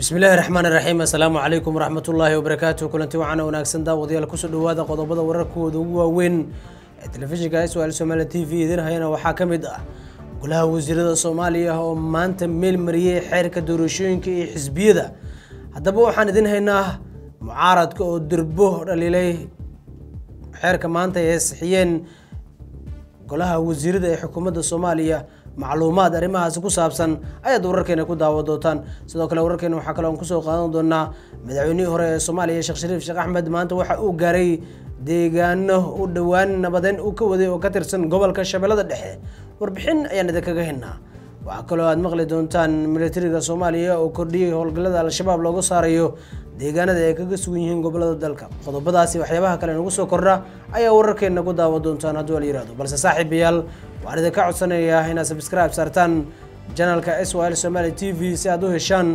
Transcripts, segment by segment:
bismillahi raxmaan iraxiim assalaamu calaykum waraxmatullaahi wabarakaatu kulanti wacana wanaagsan daawadayaal kusoo dhowaada qodobada wararkooda ugu waaweyn ee telefishinka iswaal somaaliya t v idin hayana waxaa ka mid ah golaha wasiirada soomaaliya oo maanta meel mariyey xeerka doorashooyinka iyo xisbiyada haddaba waxaan idin haynaa mucaaradka oo durbo dhaliilay xeerka maanta ay ansixiyeen golaha wasiirada ee xukuumadda soomaaliya macluumaad arrimahaasi ku saabsan ayaad wararkeena ku daawo doontaan sidoo kale wararkeena waxaa kaloon aan kusoo qaadan doonaa madaxweynihii hore ee soomaaliya sheekh shariif sheekh axmed maanta waxa uu gaaray deegaano u dhowaan nabadeen uu ka waday oo ka tirsan gobolka shabeellada dhexe warbixin ayaan idinkaga hinnaa waxaa kaloo aad maqli doontaan milatariga soomaaliya oo kordhiyey howlgallada al-shabaab looga saarayo deegaanada ay kaga sugan yihiin gobollada dalka qodobadaasi waxyaabaha kale nagu soo kordha ayaa wararkeenna ku daawan doontaan hadduu al yihahdo balse saaxiibayaal waxaan idinka codsanayaa inaad sabskribe saartaan janaalka s l somaali t v si aad u heshaan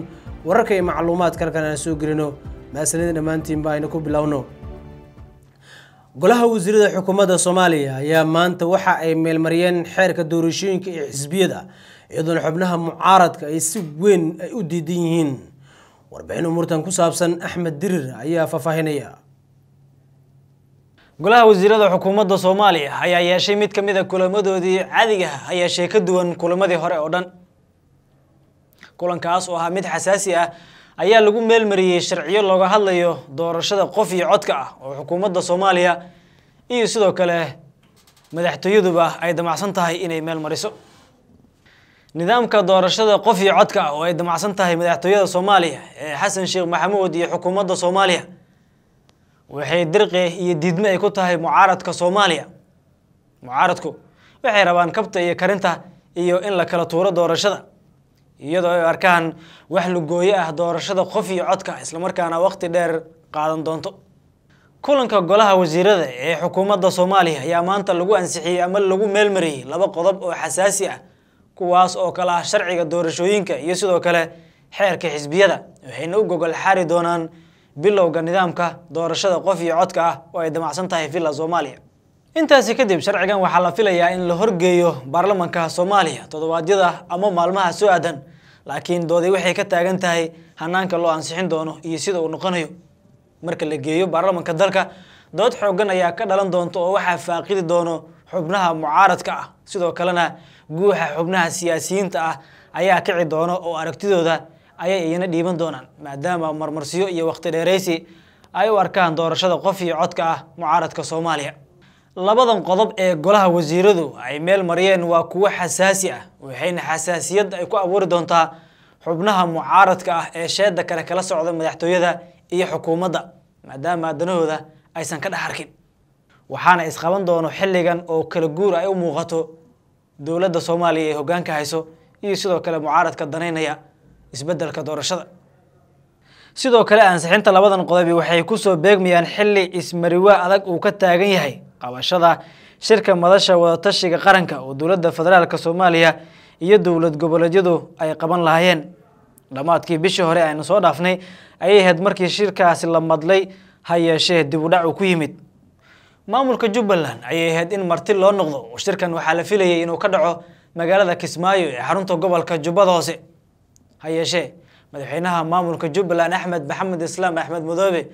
wararka iyo macluumaadka halkan aan soo gelino maasanida dhammaantiinba aynu ku bilowno golaha wasiirada xukuumadda soomaaliya ayaa maanta waxa ay meelmariyeen xeerka doorashooyinka iyo xisbiyada iyadoona xubnaha mucaaradka ay si weyn ay u diidan yihiin warbixin umurtan ku saabsan axmed dirir ayaa faahfaahinaya golaha wasiirada xukuumadda soomaaliya ayaa yeeshay mid ka mid a kulamadoodii cadiga ha ah, ka duwan kulamadii hore oo dhan kulankaas oo ahaa mid xasaasi ah ayaa lagu meelmariyey sharciyo looga hadlayo doorashada qof iyo codka ah oo xukuumadda soomaaliya iyo sidoo kale madaxtooyaduba ay damacsan tahay inay meel mariso nidaamka doorashada qof iyo codka ah oo ay damacsan tahay madaxtooyada soomaaliya ee xasan sheekh maxamuud iyo xukuumadda soomaaliya waxay dirqi iyo diidmo ay ku tahay mucaaradka soomaaliya mucaaradku waxay rabaan kabta iyo karinta iyo in la kala tuuro doorashada iyadoo ay arkaan wax lugooyo ah doorashada qof iyo codka islamarkaana waqti dheer qaadan doonto kulanka golaha wasiirada ee xukuumadda soomaaliya ayaa maanta lagu ansixiyey ama lagu meelmariyey laba qodob oo xasaasi ah kuwaas oo kale ah sharciga doorashooyinka iyo sidoo kale xeerka xisbiyada waxayna u gogol xaari doonaan bilowga nidaamka doorashada qof iyo codka ah oo ay damacsan tahay villa soomaaliya intaasi kadib sharcigan waxaa la filayaa in la horgeeyo baarlamanka soomaaliya toddobaadyada ama maalmaha soo aadan laakiin doodi waxay ka taagan tahay hanaanka loo ansixin doono iyo sida uu noqonayo marka la geeyo baarlamanka dalka dood xooggan ayaa ka dhalan doonta oo waxaa faaqidi doono xubnaha mucaaradka ah sidoo kalena guuxa xubnaha siyaasiyiinta ah ayaa kici doona oo aragtidooda ayay iyana dhiiban doonaan maadaama marmarsiyo iyo wakhti dheeraysi ay u arkaan doorashada qof iyo codka ah mucaaradka soomaaliya labadan qodob ee golaha wasiiradu ay meel mariyeen waa kuwo xasaasi ah waxayna xasaasiyad ay ku abuuri doontaa xubnaha mucaaradka ah ee sheeda kale kala socda madaxtooyada iyo xukuumadda maadaama danahooda aysan ka dhex arkin waxaana isqaban doono xilligan oo kala guur ay u muuqato dowladda soomaaliya ay hoggaanka hayso iyo sidoo kale mucaaradka danaynaya isbeddelka doorashada sidoo kale ansixinta labadan qodobi waxay ku soo beegmayaan xilli ismariwaa adag uu ka taagan yahay qabashada shirka madasha wadatashiga qaranka oo dowladda federaalka soomaaliya iyo dowlad goboleedyadu ay qaban lahaayeen dhammaadkii bishii hore aynu soo dhaafnay ayay ahayd markii shirkaasi la madlay ha yeeshee dib u dhac uu ku yimid maamulka jubbaland ayay ahayd in marti loo noqdo oo shirkan waxaa la filayay inuu ka dhaco magaalada kismaayo ee xarunta gobolka jubbada hoose ha yeeshee madaxweynaha maamulka jubbaland axmed maxamed islaam axmed madoobe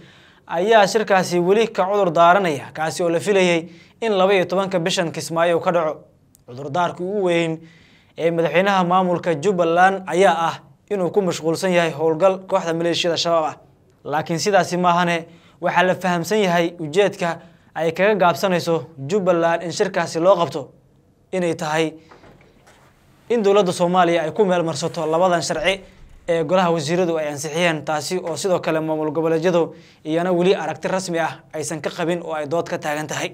ayaa shirkaasi weli ka cudur daaranaya kaasi oo la filayay in laba iyo tobanka bishan kismaayo ka dhaco cudurdaarka ugu weyn ee madaxweynaha maamulka jubbaland ayaa ah inuu ku mashquulsan yahay howlgal kooxda maleeshiyada shabaab ah laakiin sidaasi maahane waxaa la fahamsan yahay ujeedka ay kaga gaabsanayso jubbaland in shirkaasi loo qabto inay tahay in dowladda soomaaliya ay ku meel marsato labadan sharci ee golaha wasiiradu ay ansixiyeen taasi oo sidoo kale maamul goboleedyadu iyana weli aragti rasmi ah aysan ka qabin oo ay dood ka taagan tahay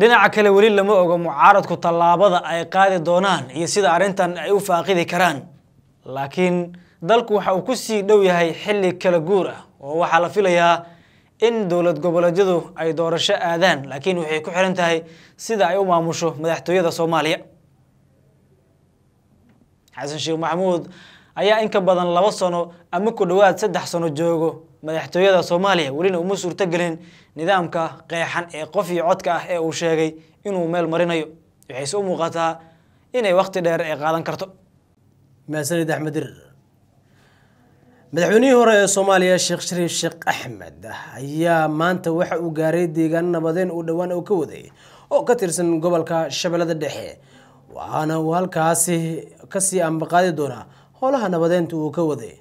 dhinaca kale weli lama ogo mucaaradku tallaabada ay qaadi doonaan iyo sida arrintan ay u faaqidi karaan laakiin dalku waxa uu ku sii dhow yahay xilli kala guur ah oo waxaa la filayaa in dowlad goboleedyadu ay doorasho aadaan laakiin waxay ku xiran tahay sida ay u maamusho madaxtooyada soomaaliya xasan sheekh maxamuud ayaa in ka badan laba sano ama ku dhowaad saddex sano joogo madaxtooyada soomaaliya welina uma suurtogelin nidaamka qeexan ee qof codka ah ee uu sheegay inuu meel marinayo waxayse u muuqataa inay wakhti dheer ay qaadan karto maasanid axmed dir madaxweynihii hore ee soomaaliya sheekh shariif sheekh axmed ayaa maanta waxa uu gaaray deegaan nabadeen uu dhowaan oo ka waday oo ka tirsan gobolka shabeellada dhexe waxaana uu halkaasi kasii ambaqaadi doonaa howlaha nabadeenta uu ka waday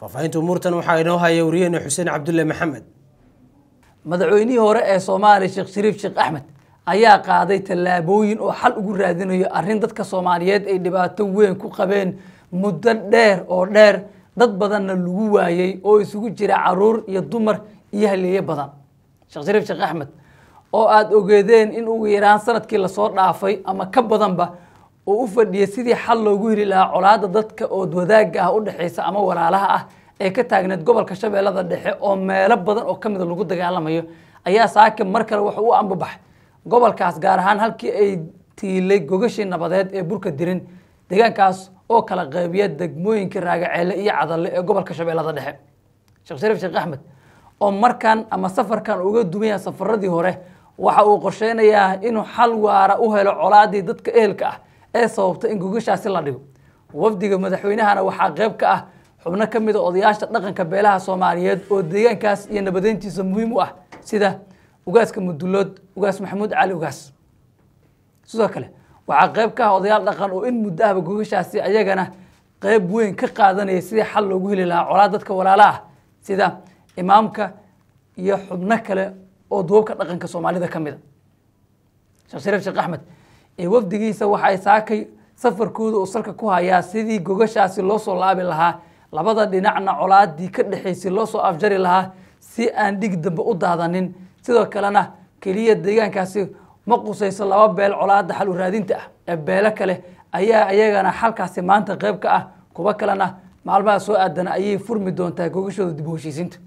faahfaahinta umuurtan waxaa inoo haya wariyaheenna xuseen cabdulle maxamed madaxweynihii hore ee soomaaliya sheekh shariif sheekh axmed ayaa qaaday tallaabooyin oo xal ugu raadinayo arrin dadka soomaaliyeed ay dhibaato weyn ku qabeen muddo dheer oo dheer dad badanna lagu waayey oo isugu jira caruur iyo dumar iyo haleeye badan sheekh shariif sheekh axmed oo aada ogeedeen in ugu yaraan sanadkii lasoo dhaafay ama ka badanba uu u fadhiyey sidii xal loogu heli lahaa colaadda dadka ood wadaagga ah u dhexaysa ama walaalaha ah ee ka taagneed gobolka shabeellada dhexe oo meelo badan oo ka mida ah lagu dagaalamayo ayaa saakin mar kale wuxuu u ambabaxay gobolkaas gaar ahaan halkii ay tiilay gogashii nabadeed ee burka dirin deegaankaas oo kala qaybiya degmooyinkii raagaceele iyo cadalle ee gobolka shabeellada dhexe sheekh shariif sheekh axmed oo markaan ama safarkan uga dumaya safaradii hore waxa uu qorsheynayaa inuu xal waara u helo colaadii dadka ehelka ah ee sababta in gogashaasi la dhigo wafdiga madaxweynahana waxaa qeyb ka ah xubno ka mid a ah odayaasha dhaqanka beelaha soomaaliyeed oo deegaankaas iyo nabadeyntiisa muhiim u ah sida ugaaska mudulood ugaas maxamuud cali ugaas sidoo kale waxaa qeyb ka ah odayaal dhaqan oo in muddo ahba gogashaasi ayagana qeyb weyn ka qaadanaya sidii xal loogu heli lahaa colaad dadka walaala ah sida imaamka iyo xubno kale oo duubabka dhaqanka soomaalida ka mida a ah. sheekh shariif axmed ee wafdigiisa waxay saakay safarkooda oo salka ku hayaa sidii gogashaasi loosoo laabi lahaa labada dhinacna colaadii ka dhexaysay loo soo afjari lahaa si aan dhig dambe u daadanin sidoo kalena keliya deegaankaasi ma qusayso laba beel colaada xal uraadinta ah ee beelo kale ayaa iyagana xalkaasi maanta qeyb ka ah kuwo kalena maalmaha soo aadana ayay furmi doontaa gogashooda dib u heshiisiinta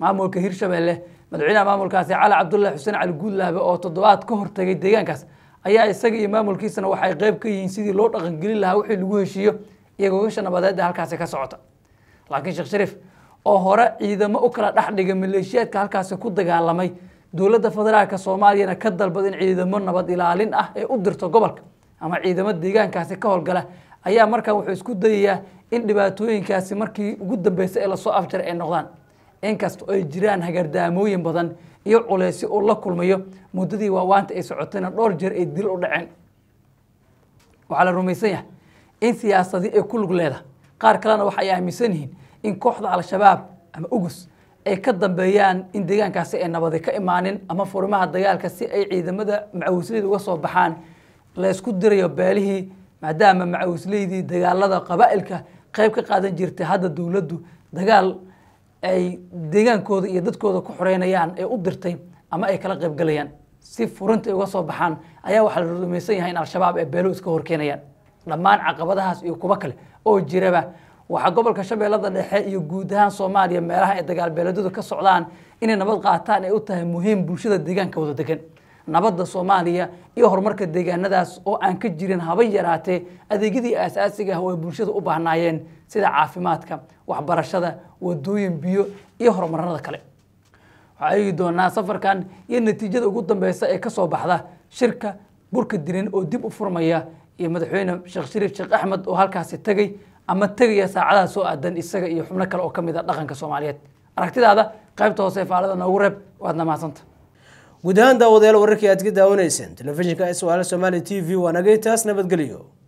maamulka hirshabeelle madaxweynaha maamulkaasi cali cabdullahi xuseen cali guudlaabe oo toddobaad ka hortagay deegaankaas ayaa isaga iyo maamulkiisana waxay qeyb ka yihiin sidii loo dhaqangelin lahaa wixii lagu heshiiyo iyo gogasha nabadeed ee halkaasi ka socota laakiin sheekh shariif oo hore ciidamo u kala dhex dhiga maleeshiyaadka halkaasi ku dagaalamay dowladda federaalka soomaaliyana ka dalbad in ciidamo nabad ilaalin ah ay u dirto gobolka ama ciidamo deegaankaasi ka howlgala ayaa markaa wuxuu isku dayayaa in dhibaatooyinkaasi markii ugu dambeysa ee lasoo afjaray ay noqdaan inkastoo ay jiraan hagardaamooyin badan iyo culeysyo uu la kulmayo muddadii waawaanta ay socotayna dhowr jeer ay dil u dhaceen waxaa la rumaysan yahay in siyaasadii ay ku lug leeda qaar kalena waxa ay aaminsan yihiin in kooxda al-shabaab ama ugus ay ka dambeeyaan in deegaankaasi ay nabadi ka imaanin ama furimaha dagaalka si ay ciidamada macawisleyda uga soo baxaan laysku dirayo beelihii maadaama macawisleydii dagaalada qabaa'ilka qayb ka qaadan jirtay hadda dowladdu dagaal ay deegaankooda iyo dadkooda ku xoreynayaan ay u dirtay ama ay kala qayb si furinta ay uga soo baxaan ayaa waxaa la rumaysan yahay in al-shabaab ay beelo iska horkeenayaan dhammaan caqabadahaas iyo kuwo kale oo jiraba waxaa gobolka shabeellada dhexe iyo guud ahaan soomaaliya meelaha ay dagaalbeeleedyadu ka socdaan inay nabad qaataan ay u tahay muhiim bulshada deegaanka wada degan nabadda soomaaliya iyo horumarka deegaanadaas oo aan ka jirin haba yaraatee adeegyadii aasaasiga ah oo ay bulshada u baahnaayeen sida caafimaadka waxbarashada wadooyin biyo iyo horumarada kale waxaa eegi doonaa safarkan iyo natiijada ugu dambeysa ee ka soo baxda shirka burka dirin oo dib u furmaya iyo madaxweyne sheekh shariif sheekh axmed oo halkaasi tegay ama tegaya saacadaha soo aadan isaga iyo xubno kale oo ka mid a ah dhaqanka soomaaliyeed aragtidaada qaybta hoose faalada noogu reeb waad namaasanta guud ahaan daawadayaal wararkii aad ka daawanayseen telefishinka s o l somaali t v waa nagay taas nabadgelyo